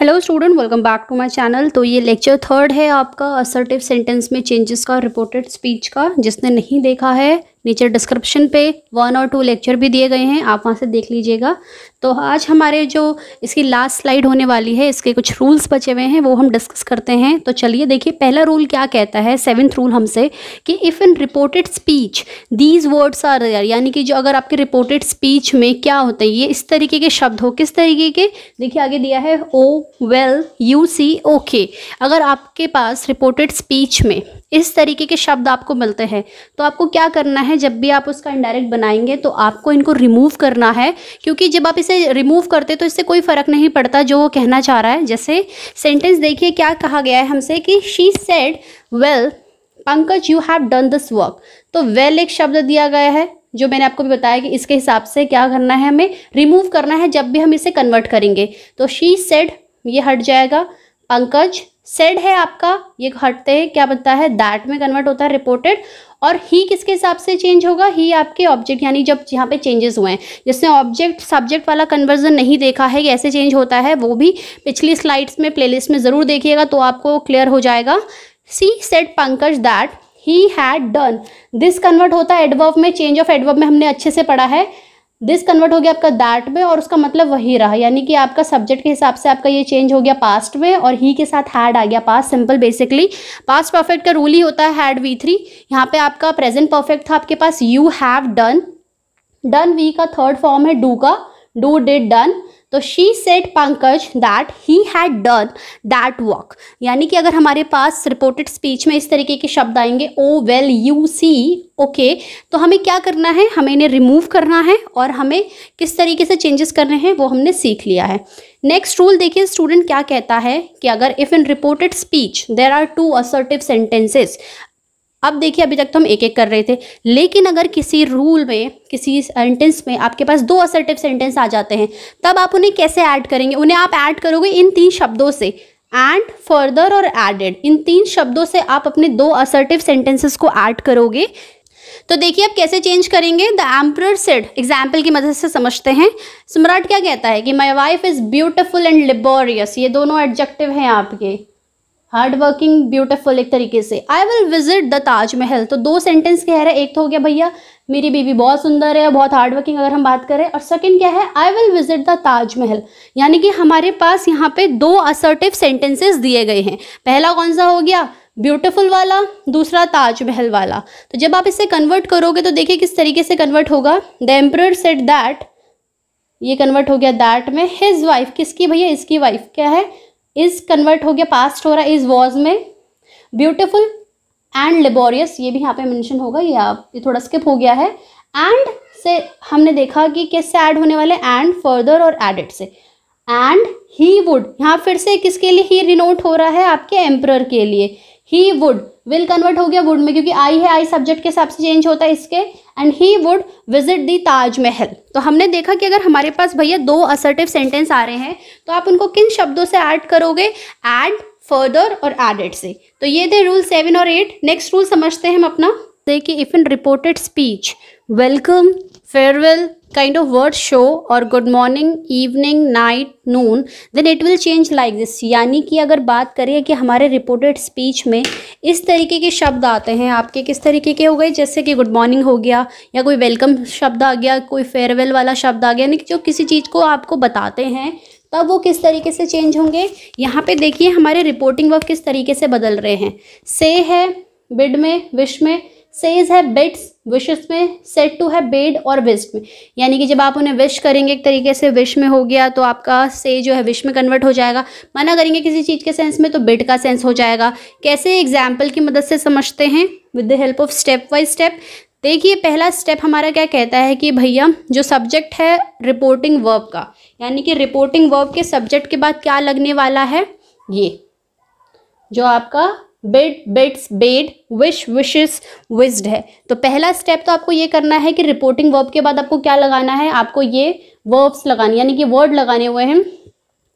hello student welcome back to my channel तो ये lecture third है आपका असर्टिव सेंटेंस में चेंजेस का रिपोर्टेड स्पीच का जिसने नहीं देखा है नीचे डिस्क्रिप्शन पे वन और टू लेक्चर भी दिए गए हैं आप वहाँ से देख लीजिएगा तो आज हमारे जो इसकी लास्ट स्लाइड होने वाली है इसके कुछ रूल्स बचे हुए हैं वो हम डिस्कस करते हैं तो चलिए देखिए पहला रूल क्या कहता है सेवन्थ रूल हमसे कि if in reported speech these words are rare यानी कि जो अगर आपके रिपोर्टेड स्पीच में क्या होते हैं ये इस तरीके के शब्द हो किस तरीके के देखिए आगे दिया है oh well you see okay अगर आपके पास रिपोर्टेड स्पीच में इस तरीके के शब्द आपको मिलते हैं तो आपको क्या करना है जब भी आप उसका इनडायरेक्ट बनाएंगे तो आपको इनको रिमूव करना है क्योंकि जब आप इसे रिमूव करते तो इससे कोई फ़र्क नहीं पड़ता जो वो कहना चाह रहा है जैसे सेंटेंस देखिए क्या कहा गया है हमसे कि she said well Pankaj you have done this work तो वेल एक शब्द दिया गया है जो मैंने आपको भी बताया कि इसके हिसाब से क्या करना है हमें रिमूव करना है जब भी हम इसे कन्वर्ट करेंगे तो शी सेड ये हट जाएगा पंकज सेड है आपका ये हटते हैं क्या बनता है दैट में कन्वर्ट होता है रिपोर्टेड और ही किसके हिसाब से चेंज होगा ही आपके ऑब्जेक्ट यानी जब यहाँ पे चेंजेस हुए हैं जिसने ऑब्जेक्ट सब्जेक्ट वाला कन्वर्जन नहीं देखा है कैसे चेंज होता है वो भी पिछली स्लाइड्स में प्लेलिस्ट में ज़रूर देखिएगा तो आपको क्लियर हो जाएगा she said Pankaj that he had done this convert होता है एडवर्व में चेंज ऑफ एडवर्व में हमने अच्छे से पढ़ा है दिस कन्वर्ट हो गया आपका दैट में और उसका मतलब वही रहा यानी कि आपका सब्जेक्ट के हिसाब से आपका ये चेंज हो गया पास्ट में और ही के साथ हैड आ गया past simple basically past perfect का रूल ही होता है हैड वी थ्री यहाँ पे आपका प्रेजेंट परफेक्ट था आपके पास you have done done V का थर्ड फॉर्म है डू का डू डिड डन तो she said Pankaj that he had done that work यानी कि अगर हमारे पास रिपोर्टेड स्पीच में इस तरीके के शब्द आएंगे oh well you see okay तो हमें क्या करना है हमें इन्हें रिमूव करना है और हमें किस तरीके से चेंजेस करने हैं वो हमने सीख लिया है नेक्स्ट रूल देखिए स्टूडेंट क्या कहता है कि अगर if in reported speech there are two assertive sentences अब देखिए अभी तक तो हम एक एक कर रहे थे लेकिन अगर किसी रूल में किसी सेंटेंस में आपके पास दो असर्टिव सेंटेंस आ जाते हैं तब आप उन्हें कैसे ऐड करेंगे उन्हें आप ऐड करोगे इन तीन शब्दों से एंड फर्दर और एडेड इन तीन शब्दों से आप अपने दो असर्टिव सेंटेंसेस को ऐड करोगे तो देखिए अब कैसे चेंज करेंगे द एम्प्रर सेड एग्जाम्पल की मदद से समझते हैं सम्राट क्या कहता है कि my wife is beautiful and laborious ये दोनों एडजेक्टिव हैं आपके हार्ड वर्किंग ब्यूटिफुल एक तरीके से I will visit the Taj Mahal तो दो सेंटेंस कह रहे हैं एक तो हो गया भैया मेरी बीवी बहुत सुंदर है बहुत हार्ड वर्किंग अगर हम बात करें और सेकंड क्या है I will visit the Taj Mahal यानी कि हमारे पास यहाँ पे दो असर्टिव सेंटेंसेस दिए गए हैं पहला कौन सा हो गया ब्यूटिफुल वाला दूसरा ताजमहल वाला तो जब आप इसे कन्वर्ट करोगे तो देखिए किस तरीके से कन्वर्ट होगा द एम्प्रर सेट दैट ये कन्वर्ट हो गया दैट में हिज वाइफ किसकी भैया इसकी वाइफ क्या है इज कन्वर्ट हो गया पास्ट हो रहा है इज वॉज में ब्यूटिफुल एंड लेबोरियस ये भी यहाँ पे मैंशन होगा ये आप ये थोड़ा स्किप हो गया है एंड से हमने देखा कि किससे ऐड होने वाले एंड फर्दर और एडिट से एंड ही वुड यहाँ फिर से किसके लिए ही रिनोट हो रहा है आपके एम्प्रर के लिए ही वुड विल कन्वर्ट हो गया वुड में क्योंकि आई है आई सब्जेक्ट के हिसाब से चेंज होता है इसके and he would visit the Taj Mahal तो हमने देखा कि अगर हमारे पास भैया दो असर्टिव सेंटेंस आ रहे हैं तो आप उनको किन शब्दों से ऐड करोगे एड फर्दर और एडेड से तो ये थे रूल सेवन और एट नेक्स्ट रूल समझते हैं हम अपना देखिए if in reported speech welcome farewell kind of word show or good morning evening night noon then it will change like this यानी कि अगर बात करें कि हमारे रिपोर्टेड स्पीच में इस तरीके के शब्द आते हैं आपके किस तरीके के हो गए जैसे कि गुड मॉर्निंग हो गया या कोई वेलकम शब्द आ गया कोई फेयरवेल वाला शब्द आ गया यानी कि जो किसी चीज़ को आपको बताते हैं तब वो किस तरीके से चेंज होंगे यहाँ पे देखिए हमारे रिपोर्टिंग वर्क किस तरीके से बदल रहे हैं से है बिड में विश में सेज है बेट्स विशेष में सेट टू है बेड और विश्व में यानी कि जब आप उन्हें विश करेंगे एक तरीके से विश में हो गया तो आपका से जो है विश में कन्वर्ट हो जाएगा मना करेंगे किसी चीज़ के सेंस में तो बिड का सेंस हो जाएगा कैसे एग्जाम्पल की मदद से समझते हैं with the help of step by step देखिए पहला स्टेप हमारा क्या कहता है कि भैया जो सब्जेक्ट है रिपोर्टिंग वर्ब का यानी कि रिपोर्टिंग वर्ब के सब्जेक्ट के बाद क्या लगने वाला है ये जो आपका bid bids bade wish wishes wished है तो पहला स्टेप तो आपको ये करना है कि रिपोर्टिंग वर्ब के बाद आपको क्या लगाना है आपको ये वर्ब्स लगाने यानी कि वर्ड लगाने हुए हैं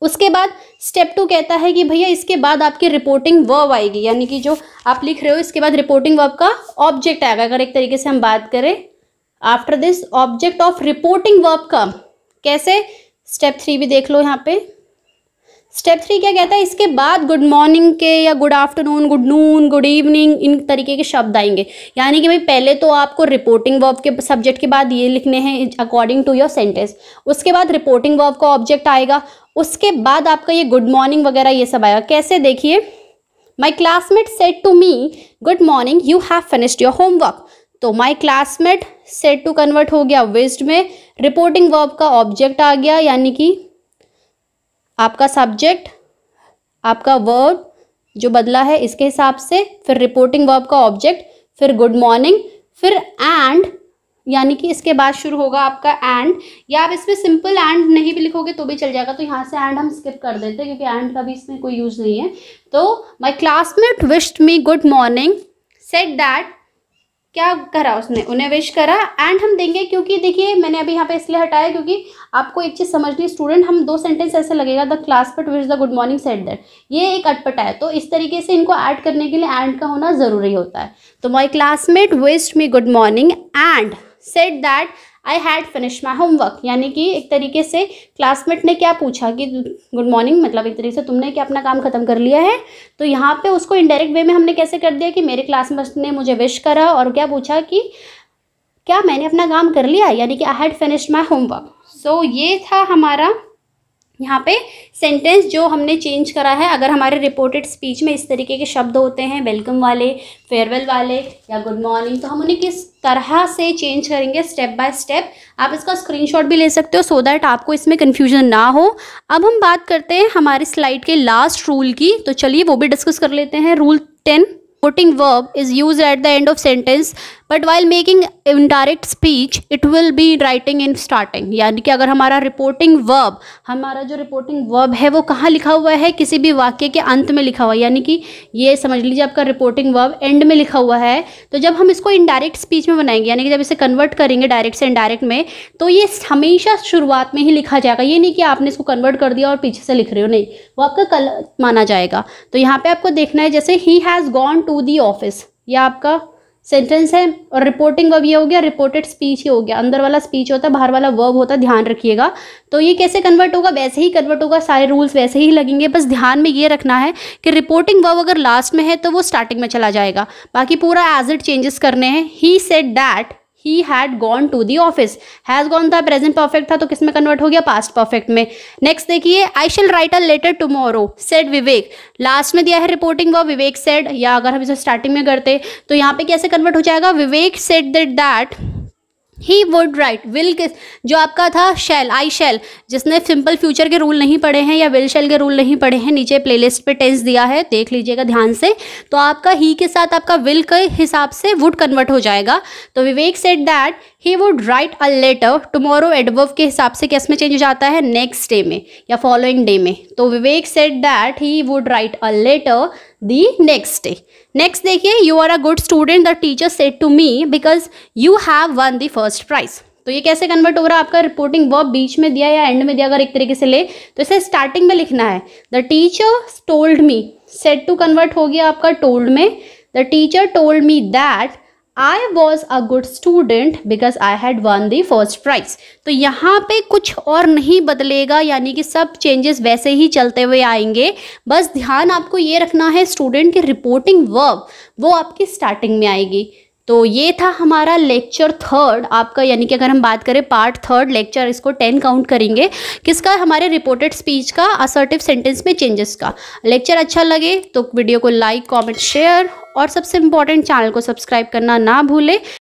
उसके बाद स्टेप टू कहता है कि भैया इसके बाद आपकी रिपोर्टिंग वर्ब आएगी यानी कि जो आप लिख रहे हो इसके बाद रिपोर्टिंग वर्ब का ऑब्जेक्ट आएगा अगर एक तरीके से हम बात करें after this object of reporting verb का कैसे स्टेप थ्री भी देख लो यहाँ पे स्टेप थ्री क्या कहता है इसके बाद गुड मॉर्निंग के या good afternoon good noon good evening इन तरीके के शब्द आएंगे यानी कि भाई पहले तो आपको रिपोर्टिंग वर्ब के सब्जेक्ट के बाद ये लिखने हैं अकॉर्डिंग टू योर सेंटेंस उसके बाद रिपोर्टिंग वर्ब का ऑब्जेक्ट आएगा उसके बाद आपका ये गुड मॉर्निंग वगैरह ये सब आएगा कैसे देखिए my classmate said to me good morning you have finished your homework तो my classmate said to convert हो गया वेस्ट में रिपोर्टिंग वर्ब का ऑब्जेक्ट आ गया यानी कि आपका सब्जेक्ट आपका वर्ब जो बदला है इसके हिसाब से फिर रिपोर्टिंग वर्ब का ऑब्जेक्ट फिर गुड मॉर्निंग फिर एंड यानी कि इसके बाद शुरू होगा आपका एंड या आप इसमें सिंपल एंड नहीं भी लिखोगे तो भी चल जाएगा तो यहाँ से एंड हम स्किप कर देते हैं क्योंकि एंड का भी इसमें कोई यूज़ नहीं है तो my classmate wished me good morning said that क्या करा उसने उन्हें विश करा एंड हम देंगे क्योंकि देखिए मैंने अभी यहाँ पे इसलिए हटाया क्योंकि आपको एक चीज़ समझनी स्टूडेंट हम दो सेंटेंस ऐसे लगेगा the class wish the good morning said that ये एक अटपटा है तो इस तरीके से इनको ऐड करने के लिए एंड का होना ज़रूरी होता है तो my classmate wished me good morning and said that I had finish my homework यानी कि एक तरीके से क्लासमेट ने क्या पूछा कि गुड मॉर्निंग मतलब एक तरीके से तुमने क्या अपना काम खत्म कर लिया है तो यहाँ पे उसको इनडायरेक्ट वे में हमने कैसे कर दिया कि मेरे क्लासमेट ने मुझे विश करा और क्या पूछा कि क्या मैंने अपना काम कर लिया यानी कि I had finish my homework so ये था हमारा यहाँ पे सेंटेंस जो हमने चेंज करा है अगर हमारे रिपोर्टेड स्पीच में इस तरीके के शब्द होते हैं वेलकम वाले फेयरवेल वाले या गुड मॉर्निंग तो हम उन्हें किस तरह से चेंज करेंगे स्टेप बाय स्टेप आप इसका स्क्रीनशॉट भी ले सकते हो सो दैट आपको इसमें कन्फ्यूजन ना हो अब हम बात करते हैं हमारे स्लाइड के लास्ट रूल की तो चलिए वो भी डिस्कस कर लेते हैं rule ten voting verb is use at the end of sentence but while making indirect speech it will be writing in starting यानी कि अगर हमारा रिपोर्टिंग वर्ब हमारा जो रिपोर्टिंग वर्ब है वो कहाँ लिखा हुआ है किसी भी वाक्य के अंत में लिखा हुआ है यानी कि ये समझ लीजिए आपका रिपोर्टिंग वर्ब एंड में लिखा हुआ है तो जब हम इसको इनडायरेक्ट स्पीच में बनाएंगे यानी कि जब इसे कन्वर्ट करेंगे डायरेक्ट से इनडायरेक्ट में तो ये हमेशा शुरुआत में ही लिखा जाएगा ये नहीं कि आपने इसको कन्वर्ट कर दिया और पीछे से लिख रहे हो नहीं वो आपका कल माना जाएगा तो यहाँ पर आपको देखना है जैसे he has gone to the office या आपका सेंटेंस है और रिपोर्टिंग अब ये हो गया रिपोर्टेड स्पीच ही हो गया अंदर वाला स्पीच होता है बाहर वाला वर्ब होता है ध्यान रखिएगा तो ये कैसे कन्वर्ट होगा वैसे ही कन्वर्ट होगा सारे रूल्स वैसे ही लगेंगे बस ध्यान में ये रखना है कि रिपोर्टिंग वर्ब अगर लास्ट में है तो वो स्टार्टिंग में चला जाएगा बाकी पूरा एज इट चेंजेस करने हैं he said that he had gone to the office has gone था प्रेजेंट परफेक्ट था तो किस में कन्वर्ट हो गया पास्ट परफेक्ट में नेक्स्ट देखिए I shall write a letter tomorrow said Vivek last में दिया है रिपोर्टिंग वो विवेक सेड या अगर हम इसे स्टार्टिंग में करते तो यहाँ पे कैसे कन्वर्ट हो जाएगा Vivek said that that he would write will किस जो आपका था शेल आई शेल जिसने सिंपल फ्यूचर के रूल नहीं पढ़े हैं या विल शेल के रूल नहीं पढ़े हैं नीचे प्लेलिस्ट पे टेंस दिया है देख लीजिएगा ध्यान से तो आपका ही के साथ आपका विल के हिसाब से वुड कन्वर्ट हो जाएगा तो Vivek said that he would write a letter tomorrow adverb के हिसाब से किस में चेंज हो जाता है नेक्स्ट डे में या फॉलोइंग डे में तो Vivek said that he would write a letter the next day next देखिए you are a good student the teacher said to me because you have won the first prize तो ये कैसे convert हो रहा है आपका रिपोर्टिंग वर्ब बीच में दिया या एंड में दिया अगर एक तरीके से ले तो इसे स्टार्टिंग में लिखना है the teacher told me said to convert हो गया आपका टोल्ड में the teacher told me that I was a good student because I had won the first prize तो यहाँ पे कुछ और नहीं बदलेगा यानी कि सब चेंजेस वैसे ही चलते हुए आएंगे बस ध्यान आपको ये रखना है स्टूडेंट की रिपोर्टिंग वर्ब वो आपकी स्टार्टिंग में आएगी तो ये था हमारा लेक्चर थर्ड आपका यानी कि अगर हम बात करें पार्ट थर्ड लेक्चर इसको टेन काउंट करेंगे किसका हमारे रिपोर्टेड स्पीच का असर्टिव सेंटेंस में चेंजेस का लेक्चर अच्छा लगे तो वीडियो को लाइक कमेंट शेयर और सबसे इम्पॉर्टेंट चैनल को सब्सक्राइब करना ना भूले